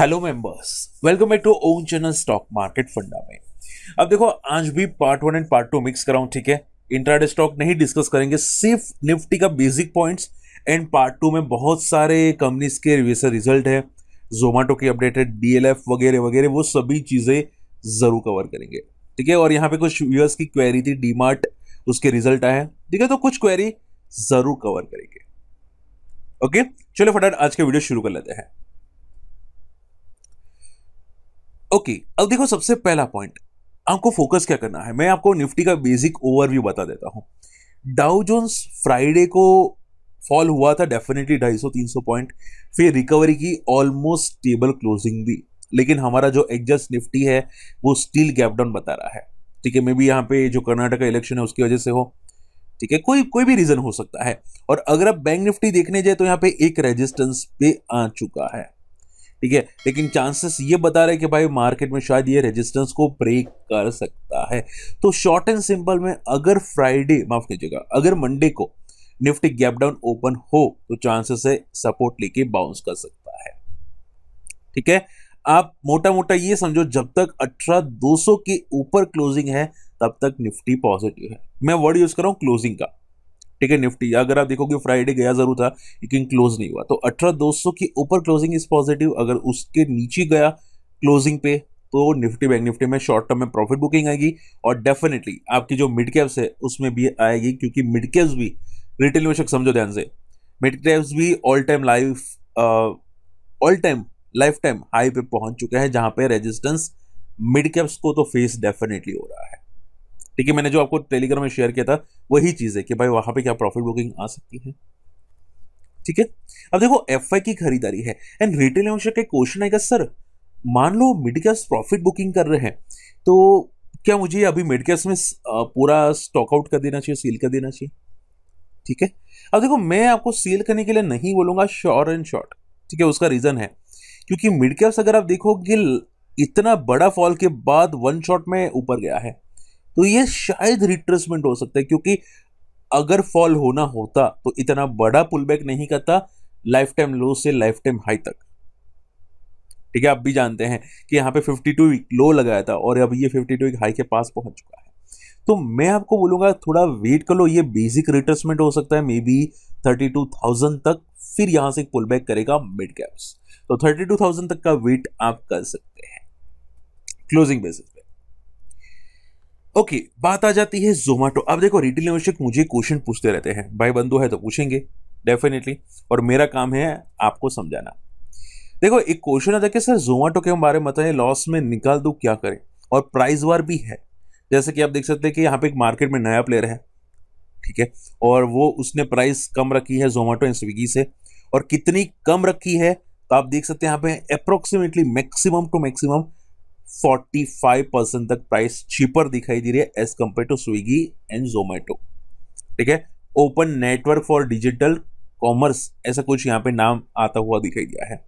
hello members welcome back to own channel stock market funda में अब देखो आज भी part one and part two mix कराऊं ठीक है इंट्राडे स्टॉक नहीं डिस्कस करेंगे सिर्फ निफ्टी का basic points and part two में बहुत सारे कंपनीज के रिजल्ट है जोमेटो की अपडेटेड डीएलएफ वगैरह वगैरह वो सभी चीज़ें ज़रूर कवर करेंगे ठीक है और यहाँ पे कुछ व्यूअर्स की क्वेरी थी डीमार्ट उसके रिजल्ट आए ठीक है तो कुछ क्वेरी ज़रूर कवर करेंगे ओके चलो फटाफट आज के वीडियो शुरू कर लेते हैं ओके अब देखो सबसे पहला पॉइंट आपको फोकस क्या करना है मैं आपको निफ्टी का बेसिक ओवरव्यू बता देता हूँ डाउ जोन्स फ्राइडे को फॉल हुआ था डेफिनेटली ढाई सौ तीन सौ पॉइंट फिर रिकवरी की ऑलमोस्ट स्टेबल क्लोजिंग दी लेकिन हमारा जो एग्जस्ट निफ्टी है वो स्टील गैप डाउन बता रहा है ठीक है मे बी यहाँ पे जो कर्नाटक इलेक्शन है उसकी वजह से हो ठीक है कोई कोई भी रीजन हो सकता है और अगर आप बैंक निफ्टी देखने जाए तो यहाँ पे एक रेजिस्टेंस पे आ चुका है ठीक है लेकिन चांसेस ये बता रहे कि भाई मार्केट में शायद ये रेजिस्टेंस को ब्रेक कर सकता है तो शॉर्ट एंड सिंपल में अगर फ्राइडे माफ कीजिएगा अगर मंडे को निफ्टी गैप डाउन ओपन हो तो चांसेस है सपोर्ट लेके बाउंस कर सकता है ठीक है आप मोटा मोटा ये समझो जब तक अठारह दो सौ के ऊपर क्लोजिंग है तब तक निफ्टी पॉजिटिव है मैं वर्ड यूज कर रहा हूँ क्लोजिंग का ठीक है निफ्टी अगर आप देखोगे फ्राइडे गया जरूर था लेकिन क्लोज नहीं हुआ तो अठारह दो सौ के ऊपर क्लोजिंग इज पॉजिटिव अगर उसके नीचे गया क्लोजिंग पे तो निफ्टी बैंक निफ्टी में शॉर्ट टर्म में प्रॉफिट बुकिंग आएगी और डेफिनेटली आपकी जो मिड कैप्स है उसमें भी आएगी क्योंकि मिड कैप्स भी रिटेल निवेशक समझो ध्यान से मिड कैप्स भी all time life all time life time high पे पहुंच चुके हैं जहां पे रेजिस्टेंस मिड कैप्स को तो फेस डेफिनेटली हो रहा है ठीक है मैंने जो आपको टेलीग्राम में शेयर किया था वही चीज़ है कि भाई वहां पे क्या प्रॉफिट बुकिंग आ सकती है ठीक है अब देखो एफ की खरीदारी है एंड रिटेल निवेशक का क्वेश्चन आएगा सर मान लो मिड कैप्स प्रॉफिट बुकिंग कर रहे हैं तो क्या मुझे अभी मिड कैप्स में पूरा स्टॉक आउट कर देना चाहिए सील कर देना चाहिए ठीक है अब देखो मैं आपको सील करने के लिए नहीं बोलूंगा श्योर एंड शॉर्ट ठीक है उसका रीजन है क्योंकि मिड कैप्स अगर आप देखोगे इतना बड़ा फॉल के बाद वन शॉट में ऊपर गया है तो ये शायद रिट्रेसमेंट हो सकता है क्योंकि अगर फॉल होना होता तो इतना बड़ा पुल बैक नहीं करता लाइफ टाइम लो से लाइफ टाइम हाई तक ठीक है आप भी जानते हैं कि यहां पे 52 वीक लो लगाया था और अब ये 52 वीक हाई के पास पहुंच चुका है तो मैं आपको बोलूंगा थोड़ा वेट कर लो ये बेसिक रिट्रेसमेंट हो सकता है maybe thirty two thousand तक फिर यहां से पुल बैक करेगा मिड कैप्स तो थर्टी टू थाउजेंड तक का वेट आप कर सकते हैं क्लोजिंग बेसिस पे ओके बात आ जाती है जोमेटो अब देखो रिटेल निवेशक मुझे क्वेश्चन पूछते रहते हैं भाई बंधु है तो पूछेंगे डेफिनेटली और मेरा काम है आपको समझाना देखो एक क्वेश्चन आता है कि सर जोमेटो के बारे में बताएं लॉस में निकाल दूँ क्या करें और प्राइस वार भी है जैसे कि आप देख सकते हैं कि यहाँ पे एक मार्केट में नया प्लेयर है ठीक है और वो उसने प्राइस कम रखी है जोमेटो एंड स्विगी से और कितनी कम रखी है तो आप देख सकते हैं यहाँ पे approximately maximum to maximum 45 percent तक प्राइस चीपर दिखाई दे रही है as compare to Swiggy and Zomato ठीक है open network for digital commerce ऐसा कुछ यहाँ पे नाम आता हुआ दिखाई दिया है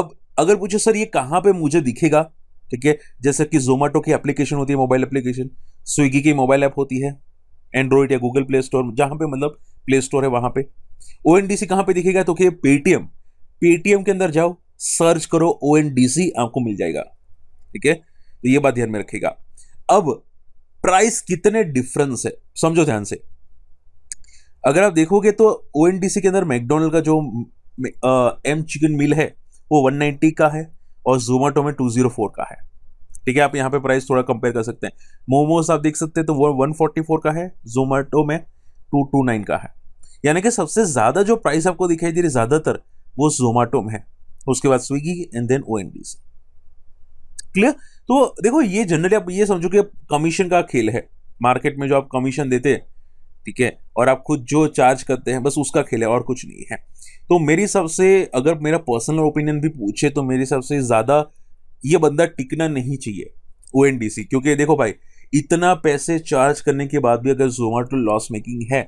अब अगर पूछे सर ये कहाँ पे मुझे दिखेगा ठीक है जैसे कि जोमेटो की एप्लीकेशन होती है मोबाइल एप्लीकेशन स्विगी की मोबाइल ऐप होती है एंड्रॉइड या गूगल प्ले स्टोर जहाँ पे मतलब प्ले स्टोर है वहाँ पे ओ एन डी सी कहाँ पर दिखेगा तो कि पेटीएम पेटीएम के अंदर जाओ सर्च करो ओ एन डी सी आपको मिल जाएगा ठीक है तो ये बात ध्यान में रखिएगा अब प्राइस कितने डिफरेंस है समझो ध्यान से अगर आप देखोगे तो ओ के अंदर मैकडोनल्ड का जो एम चिकन मिल है वो 190 का है और जोमेटो में 204 का है ठीक है आप यहाँ पे प्राइस थोड़ा कंपेयर कर सकते हैं मोमोज आप देख सकते हैं तो वो 144 का है जोमेटो में 229 का है यानी कि सबसे ज़्यादा जो प्राइस आपको दिखाई दे रही है ज़्यादातर वो जोमेटो में है उसके बाद Swiggy and then O N D से क्लियर तो देखो ये जनरली आप ये समझो कि कमीशन का खेल है मार्केट में जो आप कमीशन देते ठीक है और आप खुद जो चार्ज करते हैं बस उसका खेल है और कुछ नहीं है तो मेरी सबसे अगर मेरा पर्सनल ओपिनियन भी पूछे तो मेरे सबसे ज़्यादा ये बंदा टिकना नहीं चाहिए ओ क्योंकि देखो भाई इतना पैसे चार्ज करने के बाद भी अगर जोमेटो लॉस मेकिंग है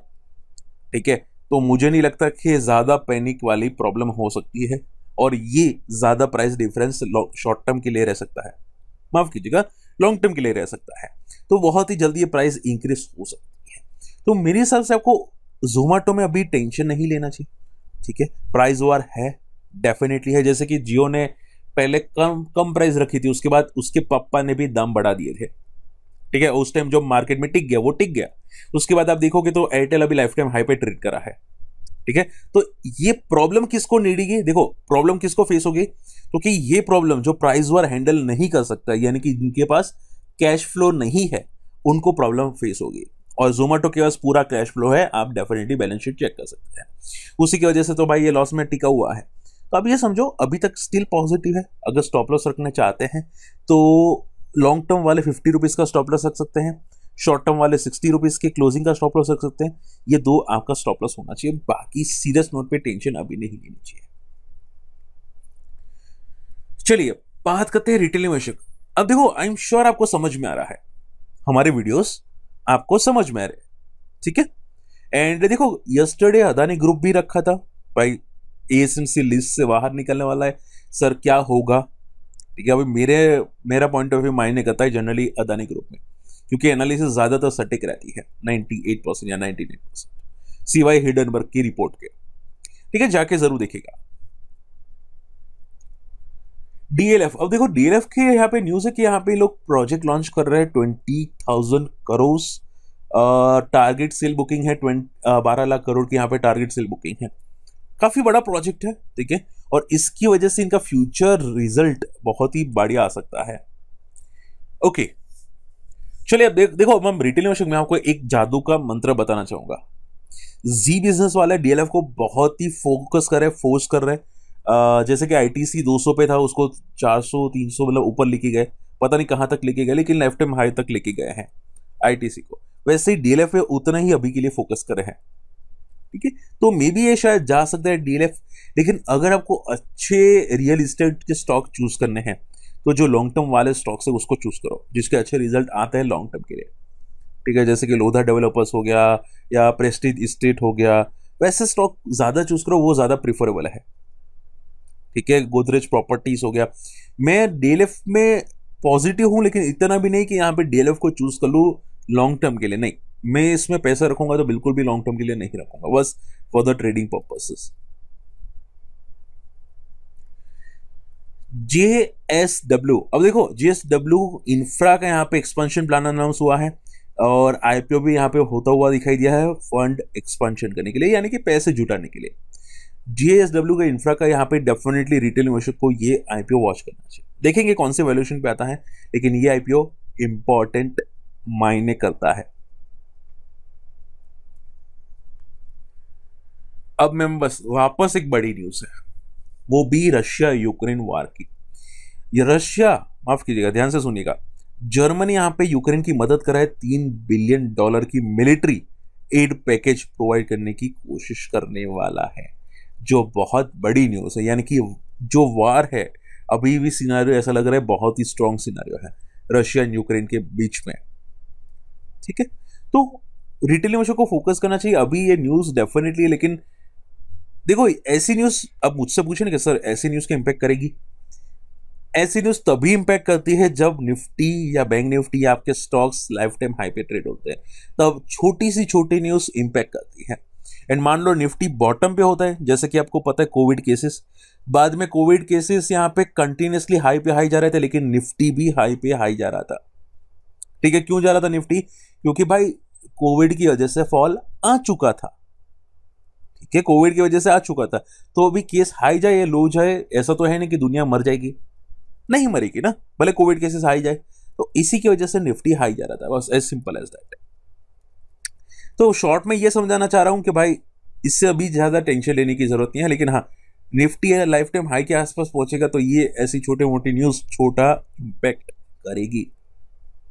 ठीक है तो मुझे नहीं लगता कि ज़्यादा पैनिक वाली प्रॉब्लम हो सकती है और ये ज़्यादा प्राइस डिफरेंस शॉर्ट टर्म के लिए रह सकता है माफ़ कीजिएगा लॉन्ग टर्म के लिए रह सकता है तो बहुत ही जल्दी ये प्राइस इंक्रीज हो सकती है तो मेरे हिसाब से आपको जोमेटो में अभी टेंशन नहीं लेना चाहिए ठीक है प्राइस वार है डेफिनेटली है जैसे कि जियो ने पहले कम कम प्राइस रखी थी उसके बाद उसके पापा ने भी दाम बढ़ा दिए थे ठीक है उस टाइम जो मार्केट में टिक गया वो टिक गया उसके बाद आप देखोगे तो एयरटेल अभी लाइफ टाइम हाई पे ट्रेड करा है ठीक है तो ये प्रॉब्लम किसको नीडीगी देखो प्रॉब्लम किसको फेस होगी क्योंकि तो ये प्रॉब्लम जो प्राइस वर हैंडल नहीं कर सकता यानी कि जिनके पास कैश फ्लो नहीं है उनको प्रॉब्लम फेस होगी और जोमेटो के पास पूरा कैश फ्लो है आप डेफिनेटली बैलेंस शीट चेक कर सकते हैं उसी की वजह से तो भाई ये लॉस में टिका हुआ है तो अब ये समझो अभी तक स्टिल पॉजिटिव है अगर स्टॉप लॉस रखना चाहते हैं तो लॉन्ग टर्म वाले फिफ्टी रुपीज़ का स्टॉप लॉस रख सकते हैं शॉर्ट टर्म वाले सिक्सटी रुपीज़ के क्लोजिंग का स्टॉप लॉस रख सकते हैं ये दो आपका स्टॉप लॉस होना चाहिए बाकी सीरियस नोट पे टेंशन अभी नहीं लेनी चाहिए चलिए बात करते हैं रिटेल निवेशक अब देखो आई एम श्योर आपको समझ में आ रहा है हमारे वीडियोस आपको समझ में आ रहे ठीक है एंड देखो यस्टरडे अदानी ग्रुप भी रखा था भाई एएसएमसी लिस्ट से बाहर निकलने वाला है सर क्या होगा ठीक है अभी मेरे मेरा पॉइंट ऑफ व्यू मायने करता है जनरली अदानी ग्रुप में क्योंकि एनालिसिस ज़्यादातर सटीक रहती है 98 परसेंट या 99 परसेंट सीवाई हिडनबर्ग की रिपोर्ट के ठीक है जाके जरूर देखेगा डीएलएफ अब देखो डीएलएफ के यहाँ पे न्यूज है कि यहाँ पे लोग प्रोजेक्ट लॉन्च कर रहे हैं twenty thousand crore target sale booking है बारह लाख करोड़ की यहाँ पे टारगेट सेल बुकिंग है काफ़ी बड़ा प्रोजेक्ट है ठीक है और इसकी वजह से इनका फ्यूचर रिजल्ट बहुत ही बढ़िया आ सकता है ओके चलिए अब देख देखो मैं रिटेल इन्वेस्टिंग में आपको एक जादू का मंत्र बताना चाहूंगा जी बिजनेस वाले डीएलएफ को बहुत ही फोकस कर रहे फोर्स कर रहे जैसे कि आईटीसी 200 पे था उसको 400 300 मतलब ऊपर लेके गए पता नहीं कहाँ तक लेके गए लेकिन लेफ्ट टाइम हाई तक लेके गए हैं आईटीसी को वैसे ही डीएलएफ पे उतना ही अभी के लिए फोकस कर रहे हैं ठीक है तो मे बी ये शायद जा सकता है डीएलएफ लेकिन अगर आपको अच्छे रियल इस्टेट के स्टॉक चूज करने हैं तो जो लॉन्ग टर्म वाले स्टॉक्स है उसको चूज़ करो जिसके अच्छे रिजल्ट आते हैं लॉन्ग टर्म के लिए ठीक है जैसे कि लोधा डेवलपर्स हो गया या प्रेस्टीज स्टेट हो गया वैसे स्टॉक ज़्यादा चूज़ करो वो ज़्यादा प्रिफरेबल है ठीक है गोदरेज प्रॉपर्टीज हो गया मैं डीएलएफ में पॉजिटिव हूँ लेकिन इतना भी नहीं कि यहाँ पे डीएलएफ को चूज़ कर लूँ लॉन्ग टर्म के लिए नहीं मैं इसमें पैसा रखूंगा तो बिल्कुल भी लॉन्ग टर्म के लिए नहीं रखूंगा बस for the trading purposes J S W अब देखो जे एस डब्ल्यू इंफ्रा का यहाँ पे एक्सपेंशन प्लान अनाउंस हुआ है और आईपीओ भी यहाँ पे होता हुआ दिखाई दिया है फंड एक्सपेंशन करने के लिए यानी कि पैसे जुटाने के लिए जे एस डब्ल्यू का इंफ्रा का यहाँ पे डेफिनेटली रिटेल इन्वेस्टर को ये आईपीओ वॉच करना चाहिए देखेंगे कौन से वैल्यूशन पे आता है लेकिन ये आईपीओ इंपॉर्टेंट मायने करता है अब मैं बस वापस एक बड़ी न्यूज़ है वो भी रशिया यूक्रेन वार की ये रशिया माफ कीजिएगा ध्यान से सुनिएगा जर्मनी यहाँ पे यूक्रेन की मदद करा है तीन बिलियन डॉलर की मिलिट्री एड पैकेज प्रोवाइड करने की कोशिश करने वाला है जो बहुत बड़ी न्यूज़ है यानी कि जो वार है अभी भी सिनारियो ऐसा लग रहा है बहुत ही स्ट्रॉन्ग सिनारियो है रशिया एंड यूक्रेन के बीच में ठीक है तो रिटेल इन्वेस्टर को फोकस करना चाहिए अभी ये न्यूज़ डेफिनेटली लेकिन देखो ऐसी न्यूज़ अब मुझसे पूछे ना कि सर ऐसी न्यूज़ का इम्पैक्ट करेगी ऐसी न्यूज़ तभी इम्पैक्ट करती है जब निफ्टी या बैंक निफ्टी या आपके स्टॉक्स लाइफ टाइम हाई पे ट्रेड होते हैं तब छोटी सी छोटी न्यूज़ इम्पैक्ट करती है एंड मान लो निफ्टी बॉटम पे होता है जैसे कि आपको पता है कोविड केसेस बाद में कोविड केसेस यहाँ पे कंटिन्यूसली हाई पे हाई जा रहे थे लेकिन निफ्टी भी हाई पे हाई जा रहा था ठीक है क्यों जा रहा था निफ्टी क्योंकि भाई कोविड की वजह से फॉल आ चुका था कि कोविड की वजह से आ चुका था तो अभी केस हाई जाए या लो जाए ऐसा तो है नहीं कि दुनिया मर जाएगी नहीं मरेगी ना भले कोविड केसेस हाई जाए तो इसी की वजह से निफ्टी हाई जा रहा था बस एज सिंपल एज दैट तो शॉर्ट में ये समझाना चाह रहा हूँ कि भाई इससे अभी ज़्यादा टेंशन लेने की ज़रूरत नहीं है लेकिन हाँ निफ्टी है लाइफ टाइम हाई के आसपास पहुंचेगा तो ये ऐसी छोटे मोटी न्यूज़ छोटा इम्पैक्ट करेगी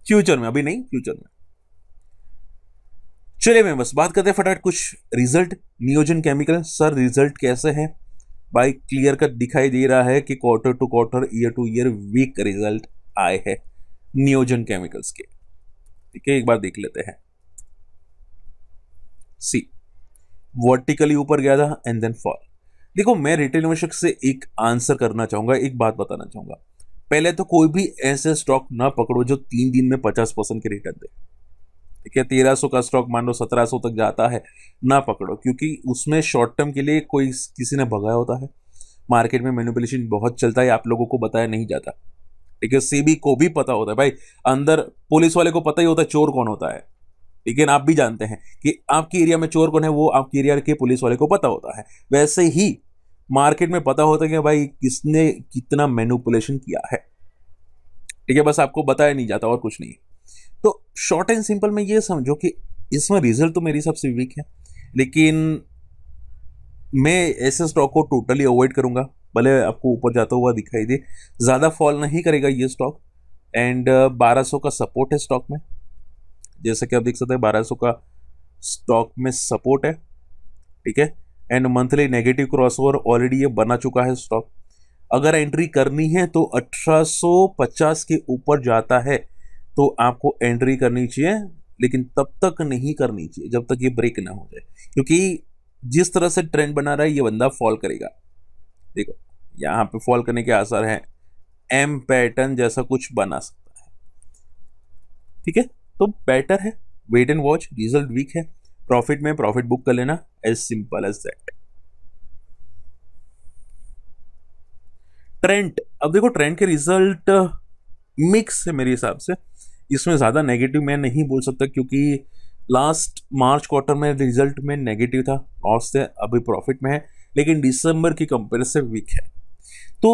फ्यूचर में अभी नहीं फ्यूचर में चलिए मैं बस बात करते हैं फटाफट कुछ रिजल्ट नियोजन केमिकल सर रिजल्ट कैसे हैं भाई क्लियर कट दिखाई दे रहा है कि quarter to quarter year to year weak result आए हैं नियोजन केमिकल्स के ठीक है एक बार देख लेते हैं सी वर्टिकली ऊपर गया था एंड देन फॉल देखो मैं रिटेल निवेशक से एक आंसर करना चाहूंगा एक बात बताना चाहूंगा पहले तो कोई भी ऐसे स्टॉक ना पकड़ो जो तीन दिन में पचास परसेंट के रिटर्न दे कि तेरह सौ का स्टॉक मान लो सत्रह सौ तक जाता है ना पकड़ो क्योंकि उसमें शॉर्ट टर्म के लिए कोई किसी ने भगाया होता है मार्केट में मैनिपुलेशन बहुत चलता है आप लोगों को बताया नहीं जाता ठीक है सीबी को भी पता होता है भाई अंदर पुलिस वाले को पता ही होता है चोर कौन होता है लेकिन आप भी जानते हैं कि आपके एरिया में चोर कौन है वो आपके एरिया के पुलिस वाले को पता होता है वैसे ही मार्केट में पता होता है कि भाई किसने कितना मैनुपुलेशन किया है ठीक है बस आपको बताया नहीं जाता और कुछ नहीं तो शॉर्ट एंड सिंपल में ये समझो कि इसमें रिजल्ट तो मेरी सबसे वीक है लेकिन मैं ऐसे स्टॉक को टोटली अवॉइड करूंगा भले आपको ऊपर जाता हुआ दिखाई दे ज़्यादा फॉल नहीं करेगा ये स्टॉक एंड 1200 का सपोर्ट है स्टॉक में जैसा कि आप देख सकते हैं 1200 का स्टॉक में सपोर्ट है ठीक है and monthly negative crossover already ये बना चुका है स्टॉक अगर एंट्री करनी है तो 1850 के ऊपर जाता है तो आपको एंट्री करनी चाहिए लेकिन तब तक नहीं करनी चाहिए जब तक ये ब्रेक ना हो जाए क्योंकि जिस तरह से ट्रेंड बना रहा है ये बंदा फॉल करेगा देखो यहाँ पे फॉल करने के आसार हैं एम पैटर्न जैसा कुछ बना सकता है ठीक है तो बेटर है wait and watch result weak है प्रॉफिट में प्रॉफिट बुक कर लेना as simple as that trend अब देखो ट्रेंड के रिजल्ट मिक्स है मेरे हिसाब से इसमें ज़्यादा नेगेटिव मैं नहीं बोल सकता क्योंकि लास्ट मार्च क्वार्टर में रिजल्ट में नेगेटिव था लॉस थे अभी प्रॉफिट में है लेकिन दिसंबर की कंपेरिजन वीक है तो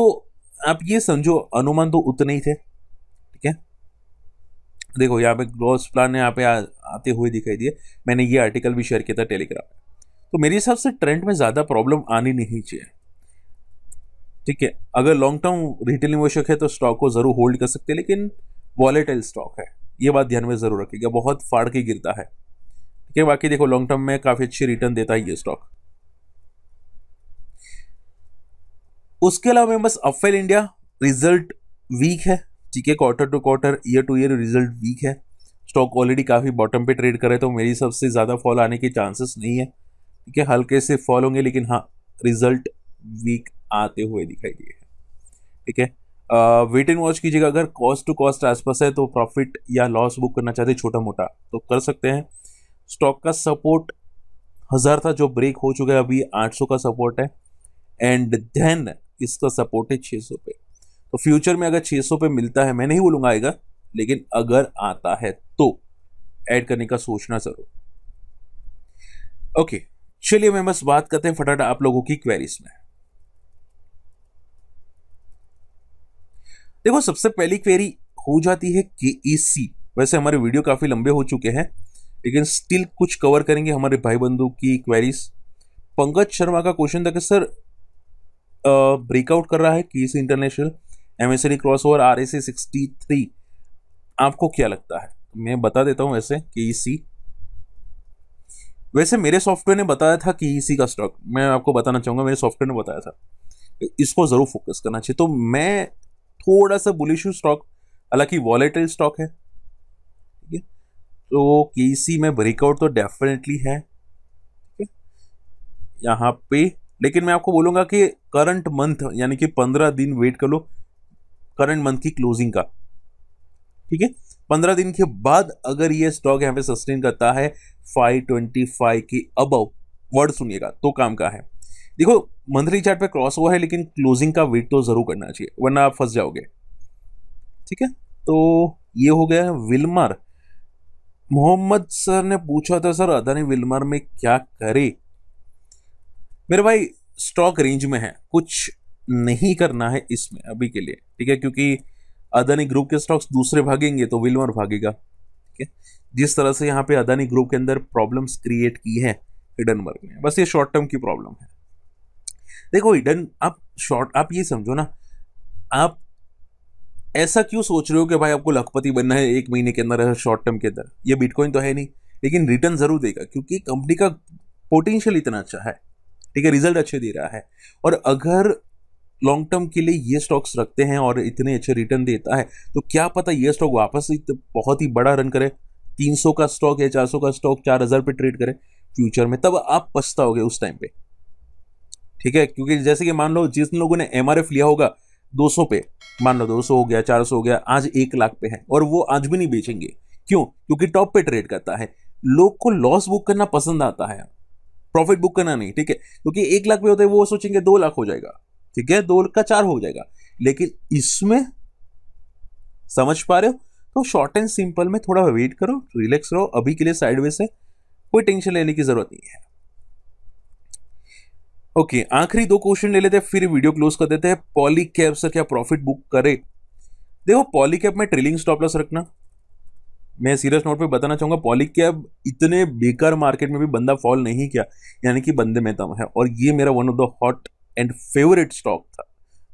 आप ये समझो अनुमान तो उतने ही थे ठीक है देखो यहाँ पे ग्रोथ प्लान यहाँ पे आ, आते हुए दिखाई दिए मैंने ये आर्टिकल भी शेयर किया था टेलीग्राम तो मेरे हिसाब से ट्रेंड में ज़्यादा प्रॉब्लम आनी नहीं चाहिए ठीक है अगर लॉन्ग टर्म रिटेल निवेशक है तो स्टॉक को ज़रूर होल्ड कर सकते हैं लेकिन वॉलेटाइल स्टॉक है ये बात ध्यान में ज़रूर रखिएगा बहुत फाड़ के गिरता है ठीक है बाकी देखो लॉन्ग टर्म में काफ़ी अच्छी रिटर्न देता है ये स्टॉक उसके अलावा मैं बस अफेल इंडिया रिजल्ट वीक है ठीक है quarter to quarter year to year result weak है स्टॉक ऑलरेडी काफ़ी बॉटम पे ट्रेड करे तो मेरी सबसे ज़्यादा फॉल आने के चांसेस नहीं है ठीक है हल्के से फॉल होंगे लेकिन हाँ रिजल्ट वीक आते हुए दिखाई दिए ठीक है वेट एंड वॉच कीजिएगा अगर कॉस्ट टू कॉस्ट आसपास है तो प्रॉफिट या लॉस बुक करना चाहते छोटा मोटा तो कर सकते हैं स्टॉक का सपोर्ट हज़ार था जो ब्रेक हो चुका है अभी 800 का सपोर्ट है एंड देन इसका सपोर्ट है 600 पे तो फ्यूचर में अगर 600 पे मिलता है मैं नहीं बोलूँगा आएगा लेकिन अगर आता है तो ऐड करने का सोचना ज़रूर ओके चलिए मैं बस बात करते हैं फटाफट आप लोगों की क्वेरीज में देखो सबसे पहली क्वेरी हो जाती है के वैसे हमारे वीडियो काफ़ी लंबे हो चुके हैं लेकिन स्टिल कुछ कवर करेंगे हमारे भाई बंधु की क्वेरीज पंकज शर्मा का क्वेश्चन था कि सर ब्रेकआउट कर रहा है के international M S cross over R S sixty three आपको क्या लगता है मैं बता देता हूँ वैसे के वैसे मेरे सॉफ्टवेयर ने बताया था के का स्टॉक मैं आपको बताना चाहूंगा मेरे सॉफ्टवेयर ने बताया था इसको ज़रूर फोकस करना चाहिए तो मैं थोड़ा सा बुलिश स्टॉक हालांकि वॉलेटल स्टॉक है ठीक है तो के में ब्रेकआउट तो डेफिनेटली है यहाँ पे लेकिन मैं आपको बोलूंगा कि करंट मंथ यानी कि पंद्रह दिन वेट कर लो करंट मंथ की क्लोजिंग का ठीक है पंद्रह दिन के बाद अगर ये स्टॉक यहाँ पे सस्टेन करता है फाइव ट्वेंटी फाइव के अबव वर्ड सुनिएगा तो काम का है देखो मंथली चार्ट पे क्रॉस हुआ है लेकिन क्लोजिंग का वेट तो ज़रूर करना चाहिए वरना आप फंस जाओगे ठीक है तो ये हो गया विलमार मोहम्मद सर ने पूछा था सर अदानी विलमार में क्या करे मेरे भाई स्टॉक रेंज में है कुछ नहीं करना है इसमें अभी के लिए ठीक है क्योंकि अदानी ग्रुप के स्टॉक्स दूसरे भागेंगे तो विलमार भागेगा ठीक है जिस तरह से यहाँ पे अदानी ग्रुप के अंदर प्रॉब्लम्स क्रिएट की है हिडनबर्ग ने बस ये शॉर्ट टर्म की प्रॉब्लम है देखो इडन आप शॉर्ट आप ये समझो ना आप ऐसा क्यों सोच रहे हो कि भाई आपको लखपति बनना है एक महीने के अंदर शॉर्ट टर्म के अंदर ये बिटकॉइन तो है नहीं लेकिन रिटर्न ज़रूर देगा क्योंकि कंपनी का पोटेंशियल इतना अच्छा है ठीक है रिजल्ट अच्छे दे रहा है और अगर लॉन्ग टर्म के लिए ये स्टॉक्स रखते हैं और इतने अच्छे रिटर्न देता है तो क्या पता ये स्टॉक वापस बहुत ही बड़ा रन करे 300 का स्टॉक या 400 का स्टॉक 4000 पे ट्रेड करे फ्यूचर में तब आप पछताओगे उस टाइम पे ठीक है क्योंकि जैसे कि मान लो जिस लोगों ने एम लिया होगा 200 पे मान लो 200 हो गया 400 हो गया आज एक लाख पे है और वो आज भी नहीं बेचेंगे क्यों क्योंकि टॉप पे ट्रेड करता है लोग को लॉस बुक करना पसंद आता है प्रॉफिट बुक करना नहीं ठीक है क्योंकि एक लाख पे होता है वो सोचेंगे दो लाख हो जाएगा ठीक है दो का चार हो जाएगा लेकिन इसमें समझ पा रहे हो तो शॉर्ट एंड सिंपल में थोड़ा वेट करो रिलैक्स रहो अभी के लिए साइडवे से कोई टेंशन लेने की जरूरत नहीं है ओके okay, आखिरी दो क्वेश्चन ले लेते हैं फिर वीडियो क्लोज कर देते हैं पॉली कैप सर क्या प्रॉफिट बुक करे देखो पॉली कैप में ट्रेलिंग स्टॉप लॉस रखना मैं सीरियस नोट पे बताना चाहूंगा पॉली कैप इतने बेकार मार्केट में भी बंदा फॉल नहीं किया यानी कि बंदे में दम है और ये मेरा one of the hot and favourite stock था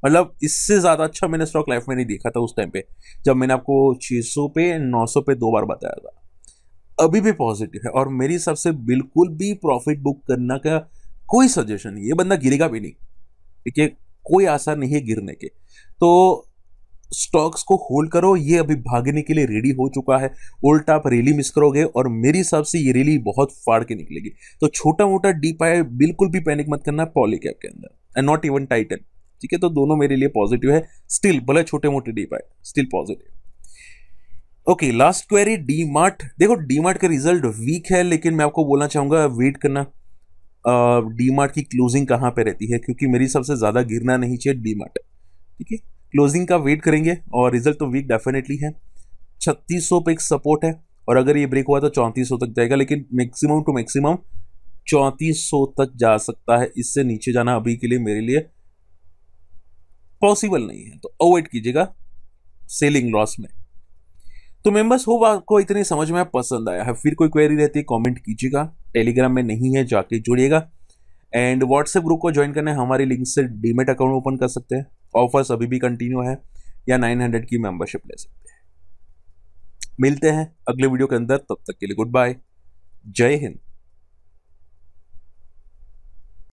मतलब इससे ज़्यादा अच्छा मैंने स्टॉक लाइफ में नहीं देखा था उस टाइम पे जब मैंने आपको 600 पे 900 पे दो बार बताया था अभी भी पॉजिटिव है और मेरे हिसाब से बिल्कुल भी प्रॉफिट बुक करना का कोई सजेशन नहीं ये बंदा गिरेगा भी नहीं ठीक है कोई आसार नहीं है गिरने के तो स्टॉक्स को होल्ड करो ये अभी भागने के लिए रेडी हो चुका है उल्टा आप रैली मिस करोगे और मेरे हिसाब से ये रैली बहुत फाड़ के निकलेगी तो छोटा मोटा डीप आए बिल्कुल भी पैनिक मत करना पॉली कैप के अंदर एंड नॉट इवन टाइटन ठीक है तो दोनों मेरे लिए पॉजिटिव है स्टिल भले छोटे मोटे डीप आए still positive okay last query D Mart देखो डी मार्ट का रिजल्ट वीक है लेकिन मैं आपको बोलना चाहूंगा वेट करना डी मार्ट की क्लोजिंग कहाँ पे रहती है क्योंकि मेरी सबसे ज़्यादा गिरना नहीं चाहिए डी मार्ट ठीक है क्लोजिंग का वेट करेंगे और रिजल्ट तो वीक डेफिनेटली है छत्तीस पे एक सपोर्ट है और अगर ये ब्रेक हुआ तो चौंतीस तक जाएगा लेकिन मैक्सिमम टू मैक्सिमम चौंतीस तक जा सकता है इससे नीचे जाना अभी के लिए मेरे लिए पॉसिबल नहीं है तो अवॉइड कीजिएगा सेलिंग लॉस में तो मेंबर्स हो आपको इतनी समझ में पसंद आया है फिर कोई क्वेरी रहती है कमेंट कीजिएगा टेलीग्राम में नहीं है जाके जुड़िएगा एंड व्हाट्सएप ग्रुप को ज्वाइन करने हमारी लिंक से डीमेट अकाउंट ओपन कर सकते हैं ऑफर्स अभी भी कंटिन्यू है या 900 की मेंबरशिप ले सकते हैं मिलते हैं अगले वीडियो के अंदर तब तक के लिए गुड बाय जय हिंद